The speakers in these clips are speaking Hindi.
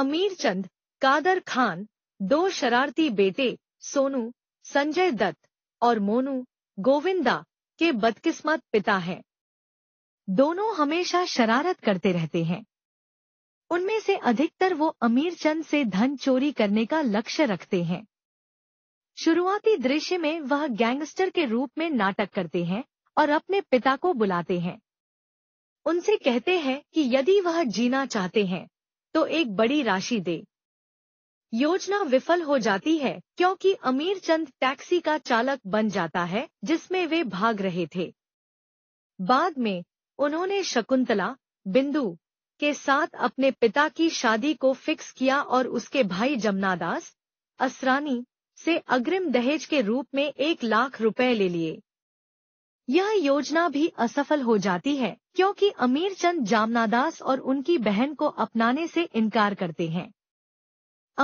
अमीर चंद कादर खान दो शरारती बेटे सोनू संजय दत्त और मोनू गोविंदा के बदकिस्मत पिता हैं दोनों हमेशा शरारत करते रहते हैं उनमें से अधिकतर वो अमीर चंद से धन चोरी करने का लक्ष्य रखते हैं शुरुआती दृश्य में वह गैंगस्टर के रूप में नाटक करते हैं और अपने पिता को बुलाते हैं उनसे कहते हैं कि यदि वह जीना चाहते हैं तो एक बड़ी राशि दे योजना विफल हो जाती है क्योंकि अमीर चंद टैक्सी का चालक बन जाता है जिसमें वे भाग रहे थे बाद में उन्होंने शकुंतला बिंदु के साथ अपने पिता की शादी को फिक्स किया और उसके भाई जमनादास असरानी से अग्रिम दहेज के रूप में एक लाख रुपए ले लिए यह योजना भी असफल हो जाती है क्योंकि अमीर चंद जामनादास और उनकी बहन को अपनाने से इनकार करते हैं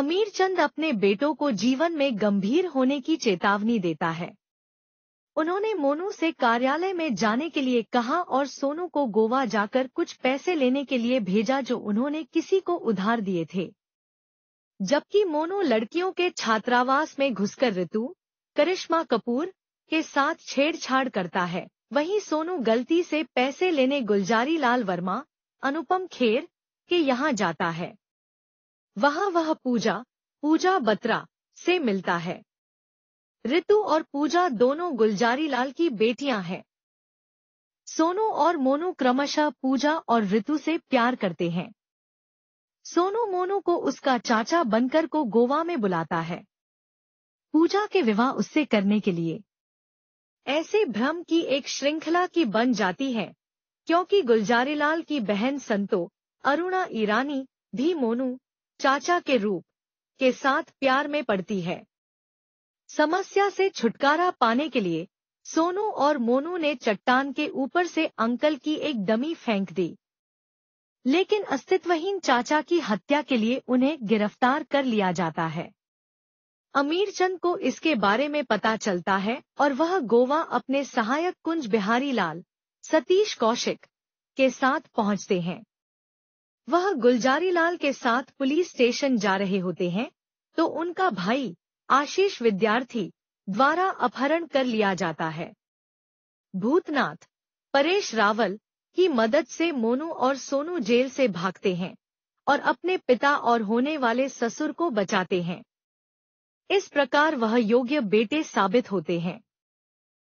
अमीर चंद अपने बेटों को जीवन में गंभीर होने की चेतावनी देता है उन्होंने मोनू से कार्यालय में जाने के लिए कहा और सोनू को गोवा जाकर कुछ पैसे लेने के लिए भेजा जो उन्होंने किसी को उधार दिए थे जबकि मोनू लड़कियों के छात्रावास में घुसकर ऋतु करिश्मा कपूर के साथ छेड़छाड़ करता है वहीं सोनू गलती से पैसे लेने गुलजारी लाल वर्मा अनुपम खेर के यहाँ जाता है वहाँ वह पूजा पूजा बत्रा से मिलता है ऋतु और पूजा दोनों गुलजारी लाल की बेटियां हैं सोनू और मोनू क्रमशः पूजा और ऋतु से प्यार करते हैं सोनू मोनू को उसका चाचा बनकर को गोवा में बुलाता है पूजा के विवाह उससे करने के लिए ऐसे भ्रम की एक श्रृंखला की बन जाती है क्योंकि गुलजारीलाल की बहन संतो अरुणा ईरानी भी मोनू चाचा के रूप के साथ प्यार में पड़ती है समस्या से छुटकारा पाने के लिए सोनू और मोनू ने चट्टान के ऊपर से अंकल की एक डमी फेंक दी लेकिन अस्तित्वहीन चाचा की हत्या के लिए उन्हें गिरफ्तार कर लिया जाता है अमीर चंद को इसके बारे में पता चलता है और वह गोवा अपने सहायक कुंज बिहारी लाल सतीश कौशिक के साथ पहुंचते हैं वह गुलजारी लाल के साथ पुलिस स्टेशन जा रहे होते हैं तो उनका भाई आशीष विद्यार्थी द्वारा अपहरण कर लिया जाता है भूतनाथ परेश रावल की मदद से मोनू और सोनू जेल से भागते हैं और अपने पिता और होने वाले ससुर को बचाते हैं इस प्रकार वह योग्य बेटे साबित होते हैं